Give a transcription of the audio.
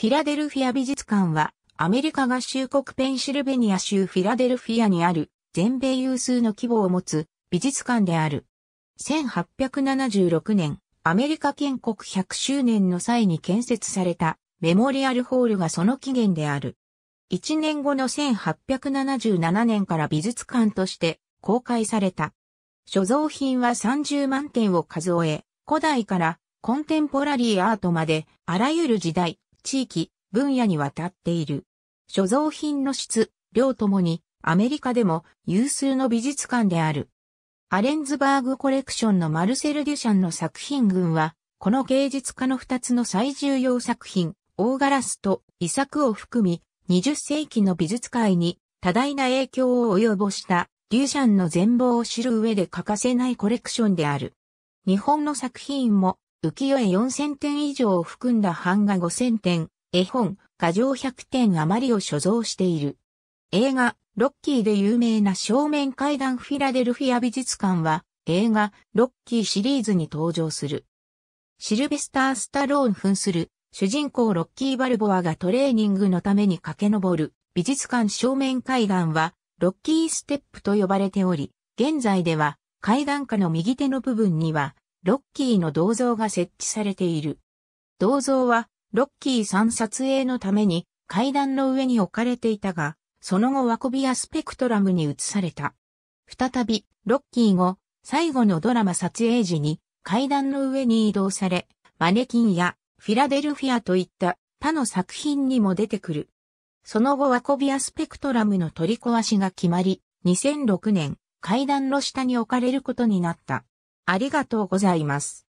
フィラデルフィア美術館は、アメリカ合衆国ペンシルベニア州フィラデルフィアにある、全米有数の規模を持つ美術館である。1876年、アメリカ建国100周年の際に建設されたメモリアルホールがその起源である。1年後の1877年から美術館として公開された。所蔵品は30万点を数え、古代からコンテンポラリーアートまであらゆる時代、地域、分野にわたっている。所蔵品の質、量ともに、アメリカでも有数の美術館である。アレンズバーグコレクションのマルセル・デュシャンの作品群は、この芸術家の二つの最重要作品、大ガラスと遺作を含み、20世紀の美術界に多大な影響を及ぼしたデュシャンの全貌を知る上で欠かせないコレクションである。日本の作品も浮世絵4000点以上を含んだ版画5000点、絵本、画像100点余りを所蔵している。映画、ロッキーで有名な正面階段フィラデルフィア美術館は、映画、ロッキーシリーズに登場する。シルベスター・スタローン扮する、主人公ロッキー・バルボアがトレーニングのために駆け上る、美術館正面階段は、ロッキーステップと呼ばれており、現在では、階段下の右手の部分には、ロッキーの銅像が設置されている。銅像は、ロッキーさん撮影のために階段の上に置かれていたが、その後ワコビアスペクトラムに移された。再び、ロッキー後、最後のドラマ撮影時に階段の上に移動され、マネキンやフィラデルフィアといった他の作品にも出てくる。その後ワコビアスペクトラムの取り壊しが決まり、2006年階段の下に置かれることになった。ありがとうございます。